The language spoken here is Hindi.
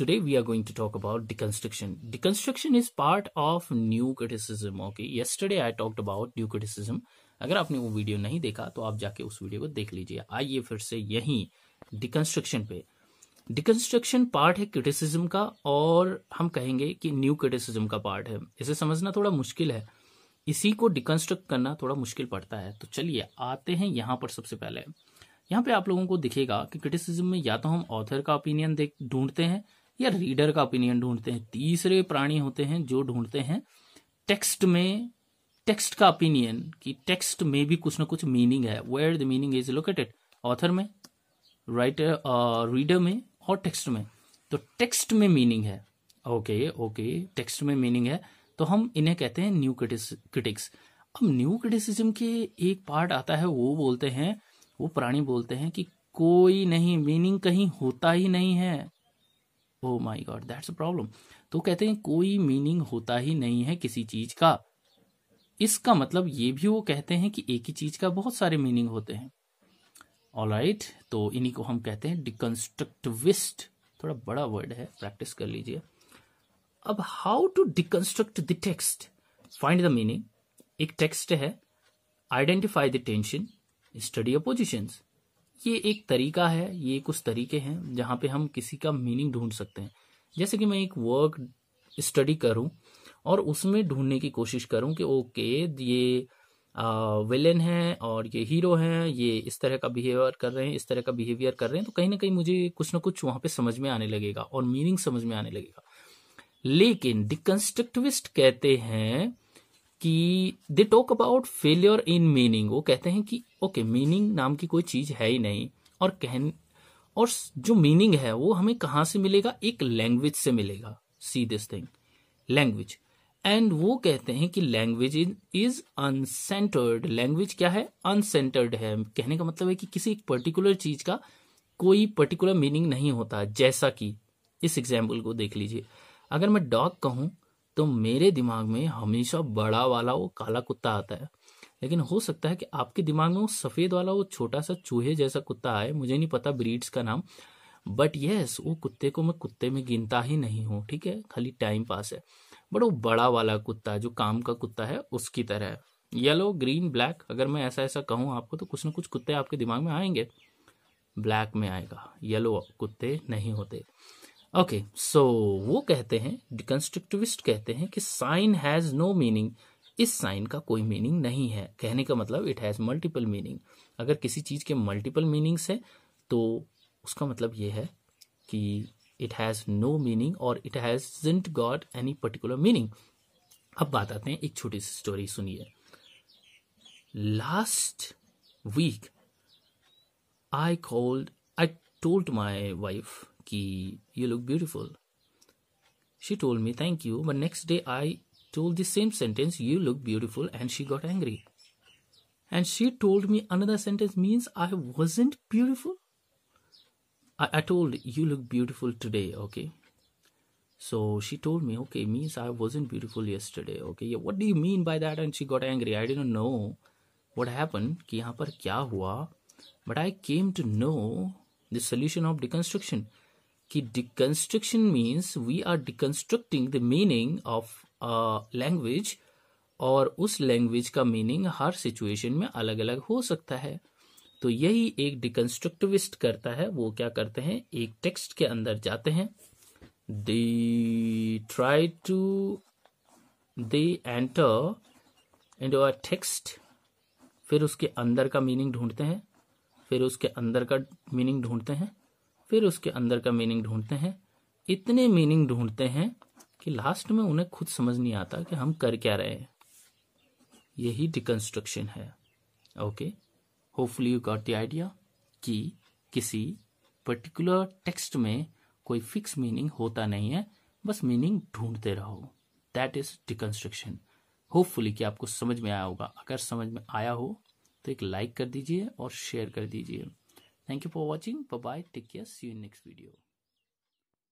today we are going to talk about deconstruction deconstruction is part of new criticism okay yesterday i talked about new criticism अगर आपने वो वीडियो नहीं देखा तो आप जाके उस वीडियो को देख लीजिए आइए फिर से यही डिकंस्ट्रक्शन पे डिकंस्ट्रक्शन पार्ट है क्रिटिसिज्म का और हम कहेंगे कि न्यू क्रिटिसिज्म का पार्ट है इसे समझना थोड़ा मुश्किल है इसी को डिकंस्ट्रक्ट करना थोड़ा मुश्किल पड़ता है तो चलिए आते हैं यहां पर सबसे पहले यहां पे आप लोगों को दिखेगा कि क्रिटिसिज्म में या तो हम ऑथर का ओपिनियन देख ढूंढते हैं या रीडर का ओपिनियन ढूंढते हैं तीसरे प्राणी होते हैं जो ढूंढते हैं टेक्स्ट में टेक्स्ट का ओपिनियन कि टेक्स्ट में भी कुछ ना कुछ मीनिंग है where the meaning is located author में राइटर रीडर uh, में और टेक्स्ट में तो टेक्स्ट में मीनिंग है ओके ओके टेक्स्ट में मीनिंग है तो हम इन्हें कहते हैं न्यू क्रिटिक्स अब न्यू क्रिटिसिज्म के एक पार्ट आता है वो बोलते हैं वो प्राणी बोलते हैं कि कोई नहीं मीनिंग कहीं होता ही नहीं है oh my god that's a problem तो कहते हैं कोई मीनिंग होता ही नहीं है किसी चीज का इसका मतलब ये भी वो कहते हैं कि एक ही चीज का बहुत सारे मीनिंग होते हैं ऑल right, तो इन्हीं को हम कहते हैं डिकंस्ट्रक्टिविस्ट थोड़ा बड़ा वर्ड है प्रैक्टिस कर लीजिए अब how to deconstruct the text find the meaning एक टेक्स्ट है identify the tension study oppositions ये एक तरीका है ये कुछ तरीके हैं जहाँ पे हम किसी का मीनिंग ढूंढ सकते हैं जैसे कि मैं एक वर्क स्टडी करूं और उसमें ढूंढने की कोशिश करूं कि ओके ये विलेन है और ये हीरो हैं ये इस तरह का बिहेवियर कर रहे हैं इस तरह का बिहेवियर कर रहे हैं तो कहीं ना कहीं मुझे कुछ ना कुछ वहां पे समझ में आने लगेगा और मीनिंग समझ में आने लगेगा लेकिन दिकंस्ट्रक्टिविस्ट कहते हैं कि they talk about failure in meaning वो कहते हैं कि ओके okay, मीनिंग नाम की कोई चीज है ही नहीं और कहन और जो मीनिंग है वो हमें कहां से मिलेगा एक लैंग्वेज से मिलेगा see this thing language and वो कहते हैं कि लैंग्वेज इज अनसेंटर्ड लैंग्वेज क्या है अनसेंटर्ड है कहने का मतलब है कि किसी एक पर्टिकुलर चीज का कोई पर्टिकुलर मीनिंग नहीं होता जैसा कि इस एग्जाम्पल को देख लीजिए अगर मैं डॉग कहूं तो मेरे दिमाग में हमेशा बड़ा वाला वो काला कुत्ता आता है लेकिन हो सकता है कि आपके दिमाग में वो सफ़ेद वाला वो छोटा सा चूहे जैसा कुत्ता आए मुझे नहीं पता ब्रीड्स का नाम बट यस yes, वो कुत्ते को मैं कुत्ते में गिनता ही नहीं हूँ ठीक है खाली टाइम पास है बट वो बड़ा वाला कुत्ता जो काम का कुत्ता है उसकी तरह है येलो ग्रीन ब्लैक अगर मैं ऐसा ऐसा कहूँ आपको तो कुछ ना कुछ कुत्ते आपके दिमाग में आएंगे ब्लैक में आएगा येलो कुत्ते नहीं होते ओके सो वो कहते हैं डिकन्स्ट्रक्टिविस्ट कहते हैं कि साइन हैज नो मीनिंग इस साइन का कोई मीनिंग नहीं है कहने का मतलब इट हैज मल्टीपल मीनिंग अगर किसी चीज के मल्टीपल मीनिंग्स है तो उसका मतलब ये है कि इट हैज नो मीनिंग और it has got any particular meaning अब बात आते हैं एक छोटी सी स्टोरी सुनिए last week I called I told my wife you look beautiful. She told me, Thank you, but next day I told the same sentence, You look beautiful, and she got angry. And she told me another sentence means I wasn't beautiful. I, I told, You look beautiful today, okay? So she told me, okay, means I wasn't beautiful yesterday. Okay, yeah, what do you mean by that? And she got angry. I didn't know what happened, कि यहाँ पर क्या हुआ. But I came to know the solution of deconstruction. कि deconstruction means we are deconstructing the meaning of language और उस लैंग्वेज का मीनिंग हर सिचुएशन में अलग अलग हो सकता है तो यही एक डिकन्स्ट्रक्टिविस्ट करता है वो क्या करते हैं एक टेक्स्ट के अंदर जाते हैं they try to they enter and a text फिर उसके अंदर का मीनिंग ढूंढते हैं फिर उसके अंदर का मीनिंग ढूंढते हैं फिर उसके अंदर का मीनिंग ढूंढते हैं इतने मीनिंग ढूंढते हैं कि लास्ट में उन्हें खुद समझ नहीं आता कि हम कर क्या रहे हैं यही डिकन्स्ट्रक्शन है okay hopefully you got the idea कि किसी पर्टिकुलर टेक्स्ट में कोई फिक्स मीनिंग होता नहीं है बस मीनिंग ढूंढते रहो दैट इज डिकन्स्ट्रक्शन होपफुली कि आपको समझ में आया होगा अगर समझ में आया हो तो एक लाइक कर दीजिए और शेयर कर दीजिए Thank you for watching. Bye bye. Take care. See you in next video.